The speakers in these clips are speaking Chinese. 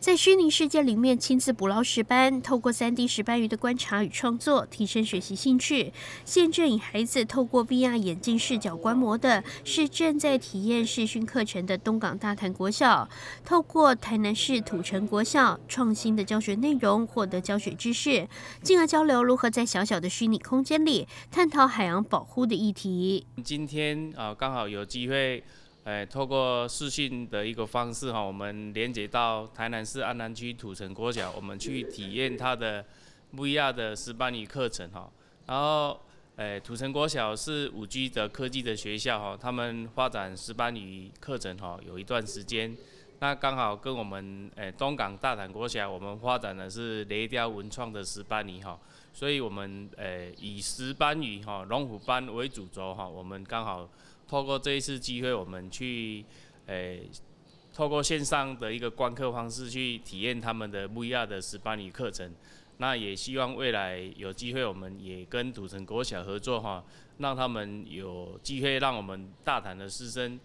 在虚拟世界里面亲自捕捞石斑，透过三 D 石斑鱼的观察与创作，提升学习兴趣。现正以孩子透过 VR 眼镜视角观摩的，是正在体验视讯课程的东港大潭国小，透过台南市土城国小创新的教学内容，获得教学知识，进而交流如何在小小的虚拟空间里探讨海洋保护的议题。今天啊，刚好有机会。哎，透过视讯的一个方式哈，我们连接到台南市安南区土城国小，我们去体验它的不一样的石斑鱼课程哈。然后，哎，土城国小是五 G 的科技的学校哈，他们发展石斑鱼课程哈有一段时间。那刚好跟我们哎东港大胆国小，我们发展的是雷雕文创的石斑鱼哈，所以我们哎以石斑鱼哈龙虎斑为主轴哈，我们刚好。透过这一次机会，我们去，诶，透过线上的一个观课方式去体验他们的 VR 的十八年课程，那也希望未来有机会，我们也跟土城国小合作哈，让他们有机会，让我们大坦的师生，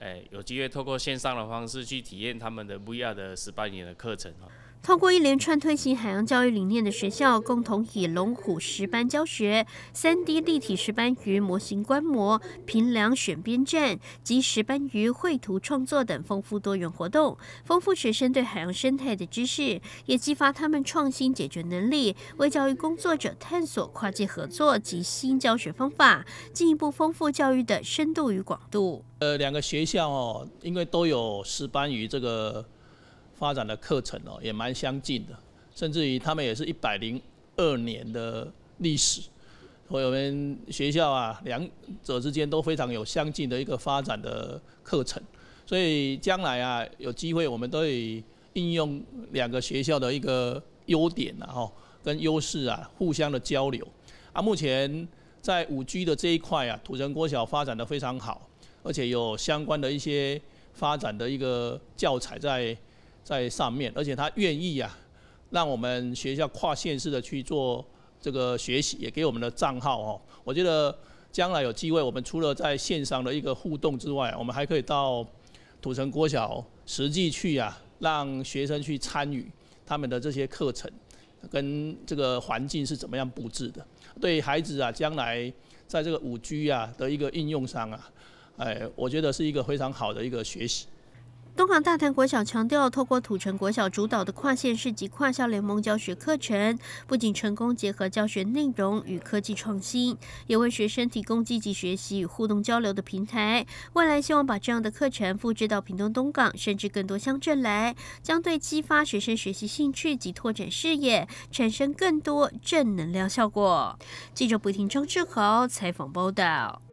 诶，有机会透过线上的方式去体验他们的 VR 的十八年的课程哈。透过一连串推行海洋教育理念的学校，共同以龙虎石斑教学、三 D 立体石斑鱼模型观摩、平梁选编站及石斑鱼绘图创作等丰富多元活动，丰富学生对海洋生态的知识，也激发他们创新解决能力。为教育工作者探索跨界合作及新教学方法，进一步丰富教育的深度与广度。呃，两个学校哦，因为都有石斑鱼这个。发展的课程哦，也蛮相近的，甚至于他们也是一百零二年的历史。所以我们学校啊，两者之间都非常有相近的一个发展的课程，所以将来啊，有机会我们都可以应用两个学校的一个优点啊，吼，跟优势啊，互相的交流。啊，目前在五 G 的这一块啊，土城国小发展的非常好，而且有相关的一些发展的一个教材在。在上面，而且他愿意啊，让我们学校跨县市的去做这个学习，也给我们的账号哦。我觉得将来有机会，我们除了在线上的一个互动之外，我们还可以到土城国小实际去啊，让学生去参与他们的这些课程，跟这个环境是怎么样布置的，对孩子啊，将来在这个五 G 啊的一个应用上啊，哎，我觉得是一个非常好的一个学习。东港大潭国小强调，透过土城国小主导的跨县市及跨校联盟教学课程，不仅成功结合教学内容与科技创新，也为学生提供积极学习与互动交流的平台。未来希望把这样的课程复制到屏东东港甚至更多乡镇来，将对激发学生学习兴趣及拓展视野产生更多正能量效果。记者不停张志豪采访报道。